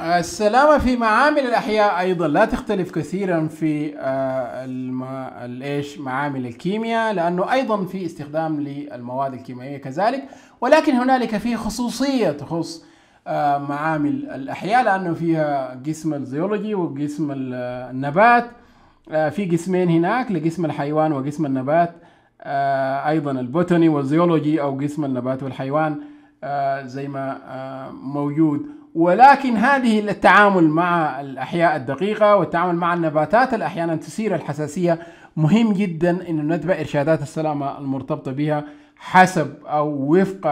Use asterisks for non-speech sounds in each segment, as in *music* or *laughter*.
السلامة في معامل الأحياء أيضا لا تختلف كثيرا في آه، الايش معامل الكيمياء لأنه أيضا في استخدام للمواد الكيميائية كذلك ولكن هنالك في خصوصية تخص آه، معامل الأحياء لأنه فيها قسم الزيولوجي وقسم النبات آه، في قسمين هناك لقسم الحيوان وقسم النبات أيضا البوتاني والزيولوجي أو قسم النبات والحيوان زي ما موجود ولكن هذه التعامل مع الأحياء الدقيقة والتعامل مع النباتات اللي أحيانا تثير الحساسية مهم جدا أنه نتبع إرشادات السلامة المرتبطة بها حسب أو وفق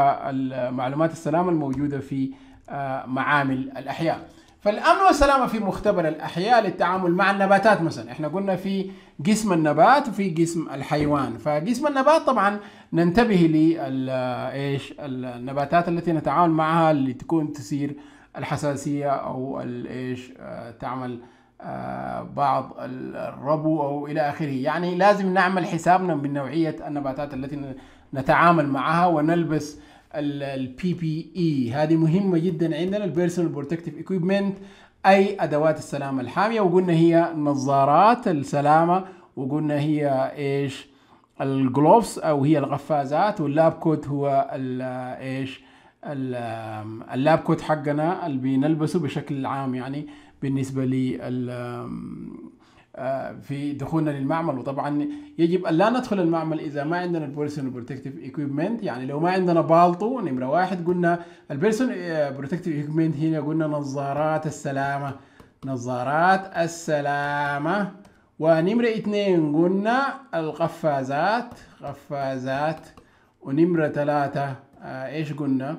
معلومات السلامة الموجودة في آه، معامل الأحياء فالأمن والسلامة في مختبر الأحياء للتعامل مع النباتات مثلا احنا قلنا في جسم النبات وفي جسم الحيوان فقسم النبات طبعا ننتبه آه، ايش النباتات التي نتعامل معها اللي تكون تثير الحساسية أو إيش آه، تعمل آه، بعض الربو أو إلى آخره يعني لازم نعمل حسابنا من نوعية النباتات التي نتعامل معها ونلبس البي بي اي e. هذه مهمة جدا عندنا البيرسونال بروتكتيف اكويبمنت اي ادوات السلامة الحامية وقلنا هي نظارات السلامة وقلنا هي ايش الجلوفز او هي القفازات واللاب كوت هو آه، ايش اللاب كوت حقنا اللي بنلبسه بشكل عام يعني بالنسبه لي آه، في دخولنا للمعمل وطبعا يجب ان لا ندخل المعمل اذا ما عندنا البيرسونال بروتكتيف ايكويبمنت يعني لو ما عندنا بالطو نمره واحد قلنا البيرسونال بروتكتيف ايكويبمنت هنا قلنا نظارات السلامه نظارات السلامه ونمره اثنين قلنا القفازات قفازات ونمره ثلاثه آه ايش قلنا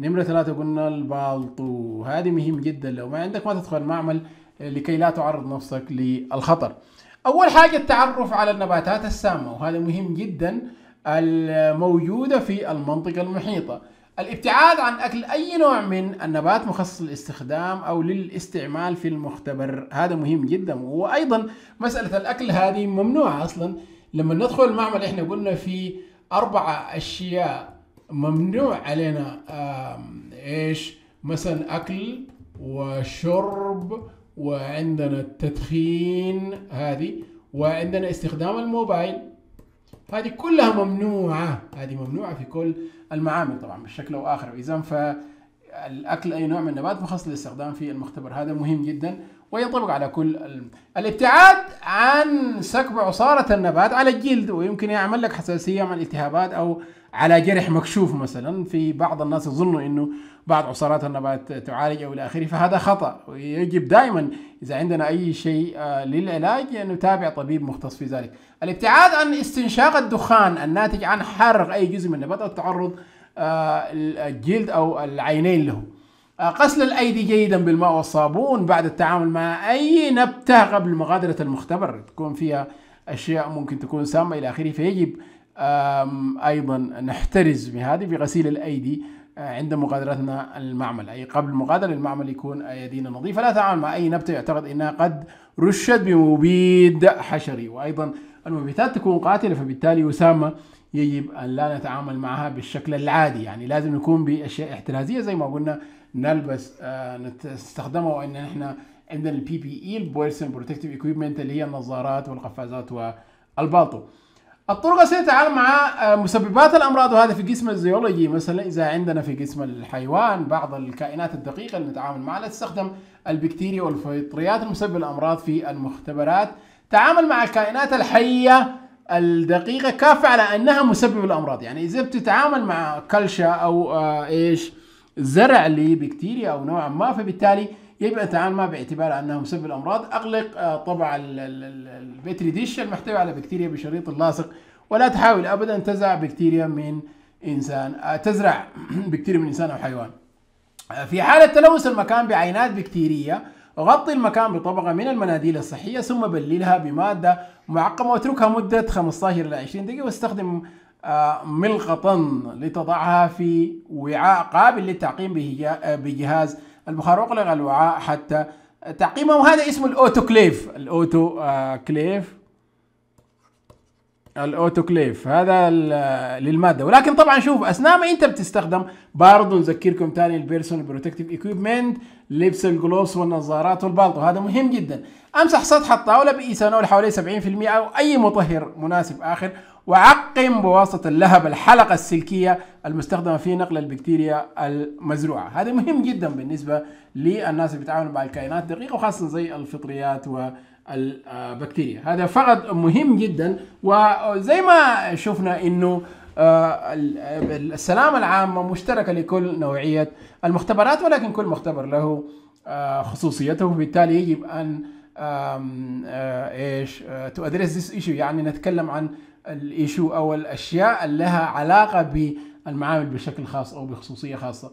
نمرة ثلاثة قلنا البالطو هذه مهم جدا لو ما عندك ما تدخل معمل آه، لكي لا تعرض نفسك للخطر أول حاجة التعرف على النباتات السامة وهذا مهم جدا الموجودة في المنطقة المحيطة الابتعاد عن أكل أي نوع من النبات مخصص للاستخدام أو للاستعمال في المختبر هذا مهم جدا وأيضا مسألة الأكل هذه ممنوعة أصلا لما ندخل المعمل إحنا قلنا في أربعة أشياء ممنوع علينا ايش مثلا اكل وشرب وعندنا التدخين هذه وعندنا استخدام الموبايل هذه كلها ممنوعة هذه ممنوعة في كل المعامل طبعا بشكل أو آخر إذا فالأكل أي نوع من النبات مخصص للاستخدام في المختبر هذا مهم جدا وينطبق على كل الابتعاد عن سكب عصارة النبات على الجلد ويمكن يعمل لك حساسية مع الالتهابات أو على جرح مكشوف مثلا في بعض الناس يظنوا انه بعض عصارات النبات تعالج او الى اخره فهذا خطا ويجب دائما اذا عندنا اي شيء آه، للعلاج نتابع طبيب مختص في ذلك. الابتعاد عن استنشاق الدخان الناتج عن حرق اي جزء من النبات او التعرض آه، الجلد او العينين له. آه، غسل الايدي جيدا بالماء والصابون بعد التعامل مع اي نبته قبل مغادره المختبر تكون فيها اشياء ممكن تكون سامه الى اخره فيجب أيضا نحترز بهذه بغسيل الأيدي آه، عند مغادرتنا المعمل أي قبل مغادرة المعمل يكون أيدينا نظيفة لا تعامل مع أي نبتة يعتقد أنها قد رشت بمبيد حشري وأيضا المبيدات تكون قاتلة فبالتالي اسامه يجب أن لا نتعامل معها بالشكل العادي يعني لازم نكون بأشياء احترازية زي ما قلنا نلبس آه، نستخدمها وأن إحنا عندنا البي بي اي البيرسون بروتكتيف اكويبمنت اللي هي النظارات والقفازات والباطو الطرق التي نتعامل مع آه، مسببات الامراض وهذا في قسم الزيولوجي مثلا اذا عندنا في قسم الحيوان بعض الكائنات الدقيقه اللي نتعامل معها تستخدم البكتيريا والفطريات المسببه للامراض في المختبرات تعامل مع الكائنات الحيه الدقيقه كافه على انها مسبب الامراض يعني اذا بتتعامل مع كلشة او آه، ايش زرع لبكتيريا او نوعا ما فبالتالي يبقى تعال معه باعتبار انه مسبب الامراض اغلق آه، طبعا البتري ديش المحتوي على بكتيريا بشريط لاصق ولا تحاول ابدا تزرع بكتيريا من انسان آه، تزرع *clears throat* بكتيريا من انسان او حيوان آه، في حالة تلوث المكان بعينات بكتيرية غطي المكان بطبقة من المناديل الصحية ثم بللها بمادة معقمة واتركها مدة 15 إلى 20 دقيقة واستخدم آه، ملقطا لتضعها في وعاء قابل للتعقيم بجهاز البخار واقلق الوعاء حتى تعقيمه وهذا اسمه الاوتوكليف الاوتوكليف الاوتوكليف هذا للماده ولكن طبعا شوف اثناء ما انت بتستخدم برضه نذكركم ثاني البيرسونال بروتكتيف ايكويبمنت لبس الجلوس والنظارات والبالطو هذا مهم جدا امسح سطح الطاوله بايثانول حوالي 70% او اي مطهر مناسب اخر وعقم بواسطة اللهب الحلقة السلكية المستخدمة في نقل البكتيريا المزروعة هذا مهم جدا بالنسبة للناس اللي بيتعاملوا مع الكائنات الدقيقة وخاصة زي الفطريات والبكتيريا هذا فقط مهم جدا وزي ما شفنا انه آه، السلامة العامة مشتركة لكل نوعية المختبرات ولكن كل مختبر له آه، خصوصيته وبالتالي يجب أن آه، ايش تو ادريس ذيس ايشو يعني نتكلم عن الايشو او الاشياء اللي لها علاقه بالمعامل بشكل خاص او بخصوصيه خاصه.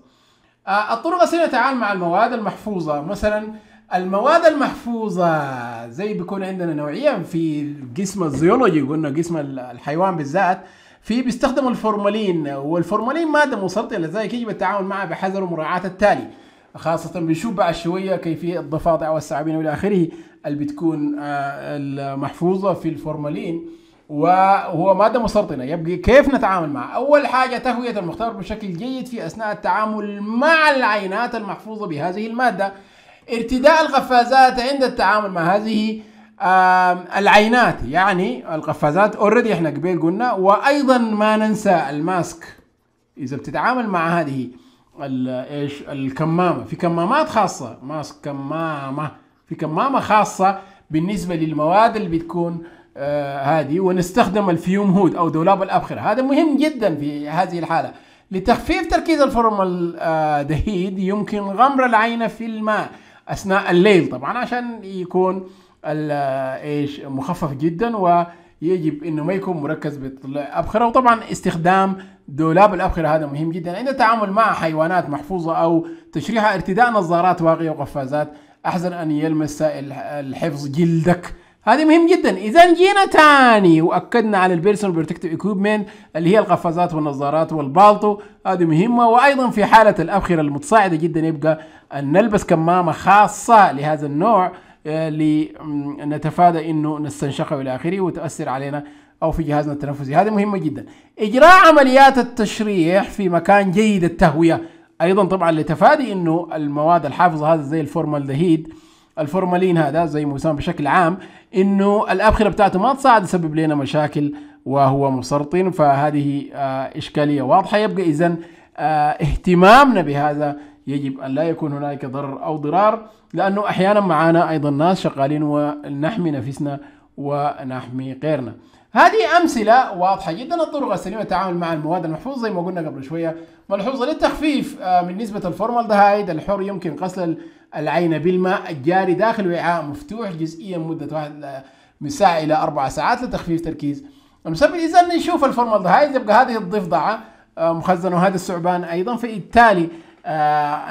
آه، الطرق الثانيه نتعامل مع المواد المحفوظه مثلا المواد المحفوظة زي بيكون عندنا نوعيا في قسم الزيولوجي قلنا قسم الحيوان بالذات في بيستخدموا الفورمالين والفورمالين مادة مسرطنة لذلك يجب التعامل معها بحذر ومراعاة التالي خاصة بنشوف بعد شوية كيفية الضفادع والثعابين والى اخره اللي بتكون آه، المحفوظة في الفورمالين وهو ماده مسرطنه يبقى كيف نتعامل معها اول حاجه تهويه المختبر بشكل جيد في اثناء التعامل مع العينات المحفوظه بهذه الماده ارتداء القفازات عند التعامل مع هذه العينات يعني القفازات اوريدي احنا قبل قلنا وايضا ما ننسى الماسك اذا بتتعامل مع هذه ايش الكمامه في كمامات خاصه ماسك كمامه في كمامه خاصه بالنسبه للمواد اللي بتكون آه، هذه ونستخدم الفيوم هود او دولاب الابخره هذا مهم جدا في هذه الحاله لتخفيف تركيز آه، دهيد يمكن غمر العين في الماء اثناء الليل طبعا عشان يكون آه، ايش مخفف جدا ويجب انه ما يكون مركز بالابخره وطبعا استخدام دولاب الابخره هذا مهم جدا عند التعامل مع حيوانات محفوظه او تشريحها ارتداء نظارات واقيه وقفازات أحسن أن يلمس الحفظ جلدك هذه مهم جدا اذا جينا تاني واكدنا على البيرسونال بروتكتيف اكويبمنت اللي هي القفازات والنظارات والبالطو هذه مهمه وايضا في حاله الابخره المتصاعده جدا يبقى ان نلبس كمامه خاصه لهذا النوع آه، لنتفادى انه نستنشقه الى اخره وتاثر علينا او في جهازنا التنفسي هذه مهمه جدا اجراء عمليات التشريح في مكان جيد التهويه ايضا طبعا لتفادي انه المواد الحافظه هذا زي الفورمالدهيد الفورمالين هذا زي ما يسمى بشكل عام انه الابخره بتاعته ما تصعد تسبب لنا مشاكل وهو مسرطن فهذه آه، اشكاليه واضحه يبقى اذا آه، اهتمامنا بهذا يجب ان لا يكون هناك ضرر او ضرار لانه احيانا معانا ايضا ناس شغالين ونحمي نفسنا ونحمي غيرنا هذه أمثلة واضحة جدا الطرق السليمة للتعامل مع المواد المحفوظة زي ما قلنا قبل شوية ملحوظة للتخفيف آه، من نسبة الفورمالدهايد الحر يمكن غسل العين بالماء الجاري داخل وعاء مفتوح جزئيا مدة واحد آه، من ساعة إلى أربع ساعات لتخفيف تركيز المسبب إذا نشوف الفورمالدهايد يبقى هذه الضفدعة آه، مخزنة وهذا الثعبان أيضا فبالتالي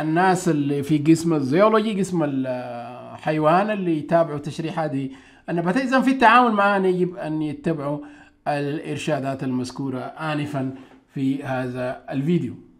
الناس اللي في قسم الزيولوجي قسم الحيوان اللي يتابعوا تشريح هذه النباتات إذا في التعامل معها يجب أن يتبعوا الإرشادات المذكورة آنفا في هذا الفيديو